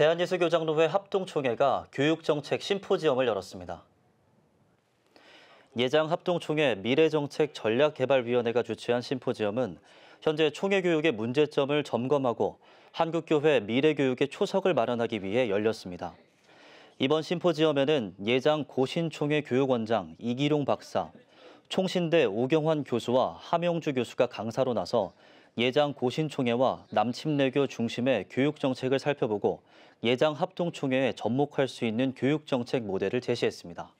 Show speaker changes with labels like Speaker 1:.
Speaker 1: 대한예술교장로회 합동총회가 교육정책 심포지엄을 열었습니다. 예장 합동총회 미래정책 전략개발위원회가 주최한 심포지엄은 현재 총회 교육의 문제점을 점검하고 한국교회 미래교육의 초석을 마련하기 위해 열렸습니다. 이번 심포지엄에는 예장 고신총회 교육원장 이기룡 박사, 총신대 오경환 교수와 함영주 교수가 강사로 나서 예장 고신총회와 남침내교 중심의 교육정책을 살펴보고 예장 합동총회에 접목할 수 있는 교육정책 모델을 제시했습니다.